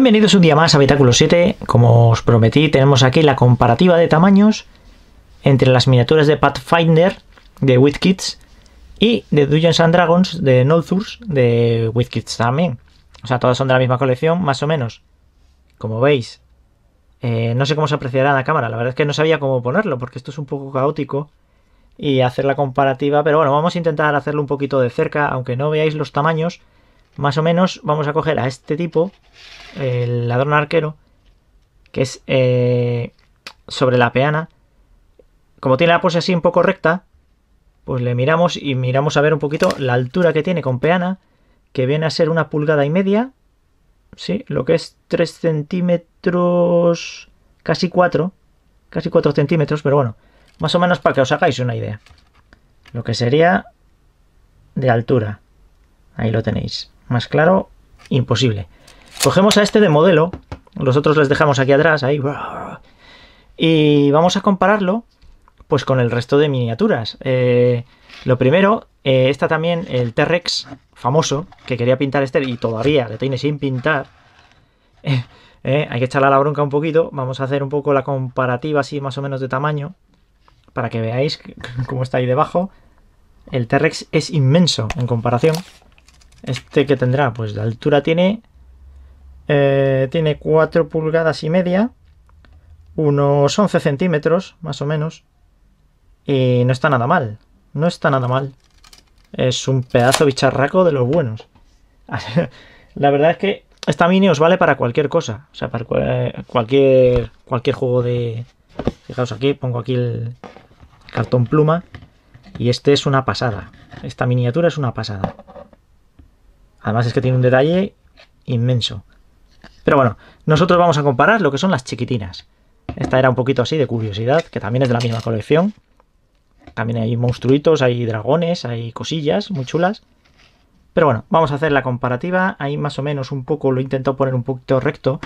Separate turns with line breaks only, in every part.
Bienvenidos un día más a Habitáculo 7. Como os prometí, tenemos aquí la comparativa de tamaños entre las miniaturas de Pathfinder de WizKids y de Dungeons and Dragons de Nolthurs de WizKids también. O sea, todas son de la misma colección, más o menos. Como veis, eh, no sé cómo se apreciará la cámara. La verdad es que no sabía cómo ponerlo porque esto es un poco caótico y hacer la comparativa. Pero bueno, vamos a intentar hacerlo un poquito de cerca, aunque no veáis los tamaños más o menos vamos a coger a este tipo, el ladrón arquero, que es eh, sobre la peana. Como tiene la pose así un poco recta, pues le miramos y miramos a ver un poquito la altura que tiene con peana, que viene a ser una pulgada y media, ¿sí? Lo que es 3 centímetros, casi 4, casi 4 centímetros, pero bueno, más o menos para que os hagáis una idea. Lo que sería de altura. Ahí lo tenéis. Más claro, imposible. Cogemos a este de modelo. Los otros les dejamos aquí atrás, ahí. Y vamos a compararlo pues con el resto de miniaturas. Eh, lo primero, eh, está también el T-Rex famoso, que quería pintar este y todavía le tiene sin pintar. Eh, hay que echarle a la bronca un poquito. Vamos a hacer un poco la comparativa así más o menos de tamaño. Para que veáis cómo está ahí debajo. El T-Rex es inmenso en comparación. Este que tendrá, pues la altura tiene, eh, tiene 4 pulgadas y media, unos 11 centímetros, más o menos. Y no está nada mal, no está nada mal. Es un pedazo bicharraco de los buenos. la verdad es que esta mini os vale para cualquier cosa. O sea, para cualquier, cualquier juego de... Fijaos aquí, pongo aquí el cartón pluma. Y este es una pasada. Esta miniatura es una pasada. Además es que tiene un detalle inmenso. Pero bueno, nosotros vamos a comparar lo que son las chiquitinas. Esta era un poquito así de curiosidad, que también es de la misma colección. También hay monstruitos, hay dragones, hay cosillas muy chulas. Pero bueno, vamos a hacer la comparativa. Ahí más o menos un poco lo he intentado poner un poquito recto.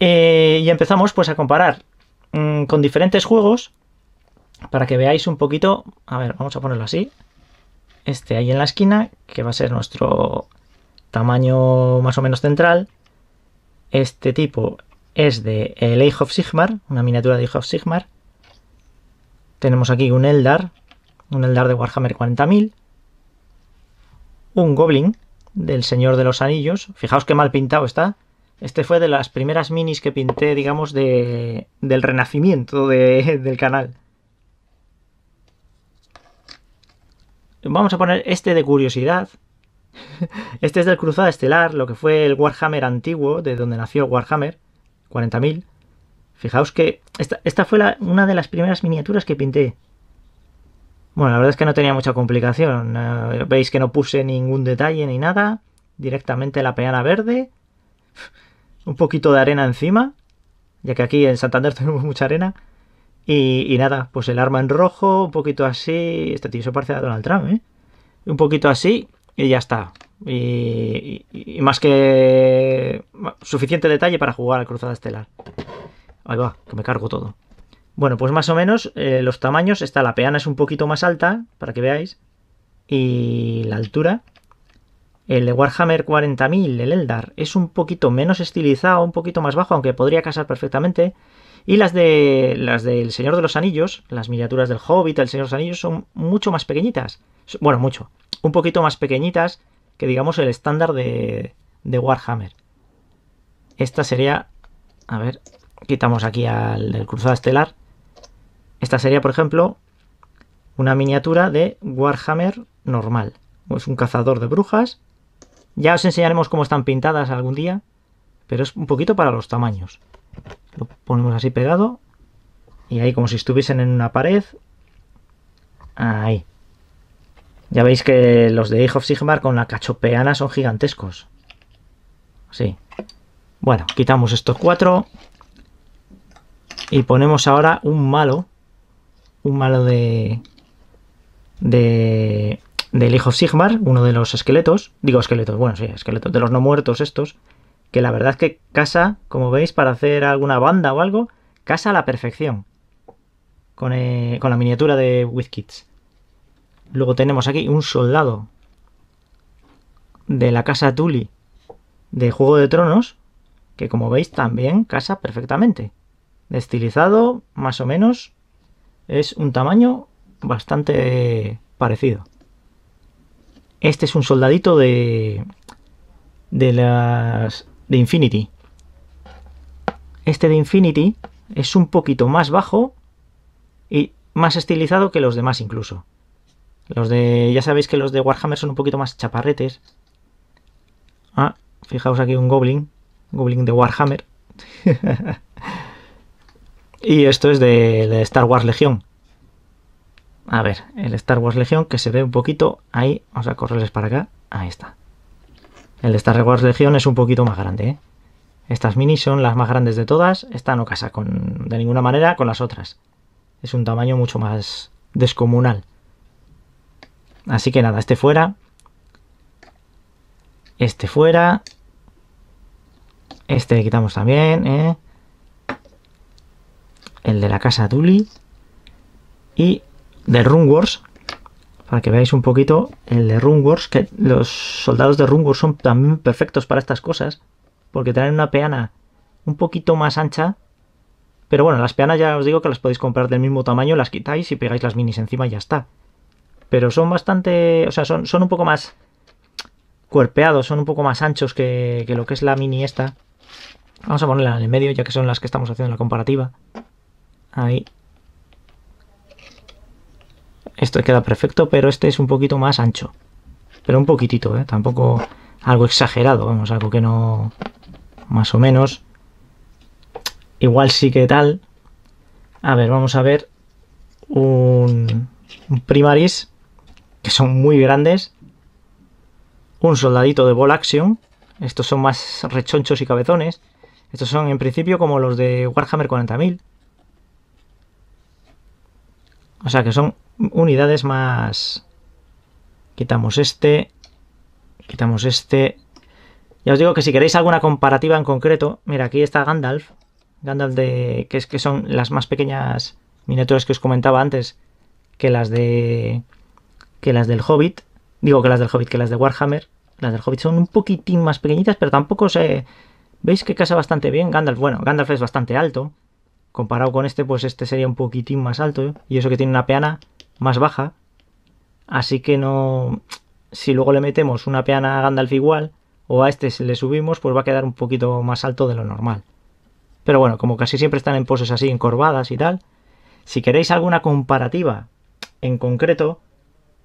Eh, y empezamos pues a comparar mm, con diferentes juegos para que veáis un poquito... A ver, vamos a ponerlo así este ahí en la esquina, que va a ser nuestro tamaño más o menos central. Este tipo es de el eh, of Sigmar, una miniatura de Age of Sigmar. Tenemos aquí un Eldar, un Eldar de Warhammer 40.000. Un Goblin del Señor de los Anillos. Fijaos qué mal pintado está. Este fue de las primeras minis que pinté, digamos, de, del renacimiento del canal. Vamos a poner este de curiosidad. Este es del cruzado Estelar, lo que fue el Warhammer antiguo, de donde nació Warhammer, 40.000. Fijaos que esta, fue una de las primeras miniaturas que pinté. Bueno, la verdad es que no tenía mucha complicación. Eh, veis que no puse ningún detalle ni nada. Directamente la peana verde. Un poquito de arena encima. Ya que aquí en Santander tenemos mucha arena. Y, nada, pues el arma en rojo, un poquito así. Este tío se parece a Donald Trump, ¿eh? Un poquito así y ya está. Y, más que suficiente detalle para jugar a Cruzada Estelar. Ahí va, que me cargo todo. Bueno, pues más o menos eh, los tamaños. Está la peana es un poquito más alta, para que veáis. Y la altura. El de Warhammer 40.000, el Eldar, es un poquito menos estilizado, un poquito más bajo, aunque podría casar perfectamente. Y las de las del Señor de los Anillos, las miniaturas del Hobbit, el Señor de los Anillos, son mucho más pequeñitas. Bueno, mucho. Un poquito más pequeñitas que, digamos, el estándar de, de Warhammer. Esta sería... A ver, quitamos aquí al cruzado Cruzada Estelar. Esta sería, por ejemplo, una miniatura de Warhammer normal. Es un cazador de brujas. Ya os enseñaremos cómo están pintadas algún día, pero es un poquito para los tamaños. Lo ponemos así pegado. Y ahí como si estuviesen en una pared. Ahí. Ya veis que los de hijo of Sigmar con la cachopeana son gigantescos. Sí. Bueno, quitamos estos cuatro. Y ponemos ahora un malo. Un malo de... De... Del Hijo Sigmar, uno de los esqueletos. Digo esqueletos, bueno, sí, esqueletos. De los no muertos estos que la verdad es que casa, como veis, para hacer alguna banda o algo, casa a la perfección eh, con, la miniatura de WizKids. Luego tenemos aquí un soldado de la casa Tully de Juego de Tronos, que como veis también casa perfectamente. Estilizado, más o menos, es un tamaño bastante parecido. Este es un soldadito de, de las de Infinity. Este de Infinity es un poquito más bajo y más estilizado que los demás incluso. Los de... ya sabéis que los de Warhammer son un poquito más chaparretes. Ah, fijaos aquí un Goblin. Goblin de Warhammer. y esto es de, Star Wars Legión. A ver, el Star Wars Legión que se ve un poquito ahí. Vamos a correrles para acá. Ahí está. El de Star Wars Legion es un poquito más grande. ¿eh? Estas minis son las más grandes de todas. Esta no casa de ninguna manera con las otras. Es un tamaño mucho más descomunal. Así que nada, este fuera. Este fuera. Este le quitamos también. ¿eh? El de la casa Dully. Y del Rune Wars, para que veáis un poquito el de Wars, que los soldados de Wars son también perfectos para estas cosas, porque traen una peana un poquito más ancha, pero bueno, las peanas ya os digo que las podéis comprar del mismo tamaño, las quitáis y pegáis las minis encima y ya está. Pero son bastante, o sea, son, son un poco más cuerpeados, son un poco más anchos que, que lo que es la mini esta. Vamos a ponerla en el medio, ya que son las que estamos haciendo la comparativa. Ahí, esto queda perfecto, pero este es un poquito más ancho. Pero un poquitito, ¿eh? Tampoco algo exagerado, vamos, algo que no... Más o menos. Igual sí que tal. A ver, vamos a ver un, primaris, que son muy grandes. Un soldadito de ball action. Estos son más rechonchos y cabezones. Estos son en principio como los de Warhammer 40.000. O sea que son unidades más... Quitamos este, quitamos este. Ya os digo que si queréis alguna comparativa en concreto, mira, aquí está Gandalf. Gandalf de... que es que son las más pequeñas miniaturas que os comentaba antes que las de... que las del Hobbit. Digo que las del Hobbit, que las de Warhammer. Las del Hobbit son un poquitín más pequeñitas, pero tampoco se... ¿Veis que casa bastante bien? Gandalf, bueno, Gandalf es bastante alto. Comparado con este, pues este sería un poquitín más alto. ¿eh? Y eso que tiene una peana más baja. Así que no... Si luego le metemos una peana a Gandalf igual, o a este se le subimos, pues va a quedar un poquito más alto de lo normal. Pero bueno, como casi siempre están en poses así, encorvadas y tal, si queréis alguna comparativa en concreto,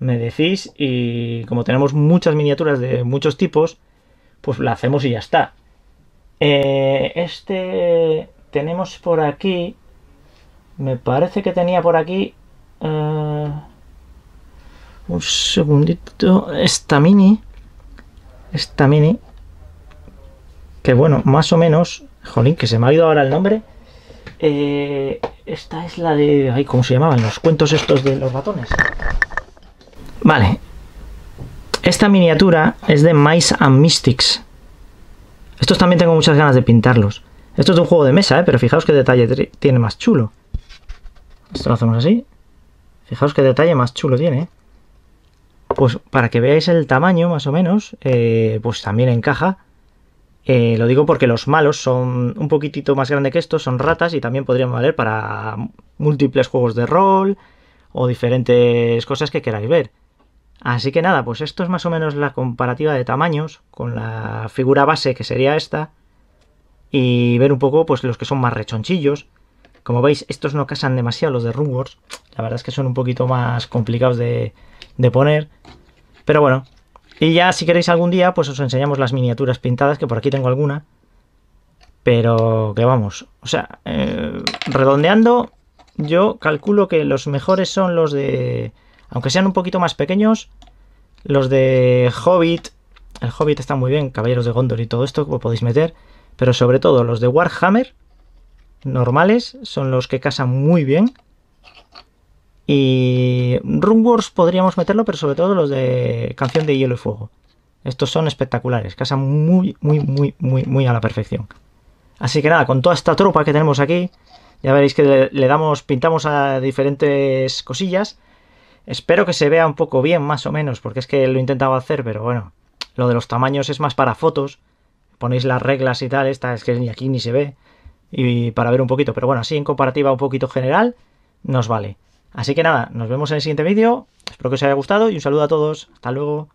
me decís y como tenemos muchas miniaturas de muchos tipos, pues la hacemos y ya está. Eh, este tenemos por aquí, me parece que tenía por aquí, eh, un segundito, esta mini, esta mini, que bueno, más o menos, jolín, que se me ha ido ahora el nombre, eh, esta es la de, ay, ¿cómo se llamaban? Los cuentos estos de los ratones. Vale, esta miniatura es de Mice and Mystics. Estos también tengo muchas ganas de pintarlos. Esto es un juego de mesa, ¿eh? pero fijaos qué detalle tiene más chulo. Esto lo hacemos así. Fijaos qué detalle más chulo tiene. ¿eh? Pues para que veáis el tamaño, más o menos, eh, pues también encaja. lo digo porque los malos son un poquitito más grande que estos, son ratas y también podrían valer para múltiples juegos de rol o diferentes cosas que queráis ver. Así que nada, pues esto es más o menos la comparativa de tamaños con la figura base que sería esta y ver un poco pues los que son más rechonchillos. Como veis, estos no casan demasiado los de Run La verdad es que son un poquito más complicados de, poner. Pero bueno. Y ya si queréis algún día, pues os enseñamos las miniaturas pintadas, que por aquí tengo alguna. Pero que vamos. O sea, eh, redondeando, yo calculo que los mejores son los de... Aunque sean un poquito más pequeños, los de Hobbit. El Hobbit está muy bien, Caballeros de Gondor y todo esto, que podéis meter. Pero sobre todo los de Warhammer normales son los que casan muy bien. Y Rune podríamos meterlo, pero sobre todo los de Canción de Hielo y Fuego. Estos son espectaculares, casan muy, muy, muy, muy, muy a la perfección. Así que nada, con toda esta tropa que tenemos aquí, ya veréis que le, damos, pintamos a diferentes cosillas. Espero que se vea un poco bien, más o menos, porque es que lo intentaba hacer, pero bueno, lo de los tamaños es más para fotos ponéis las reglas y tal, esta es que ni aquí ni se ve, y para ver un poquito, pero bueno, así en comparativa un poquito general, nos vale. Así que nada, nos vemos en el siguiente vídeo, espero que os haya gustado y un saludo a todos, hasta luego.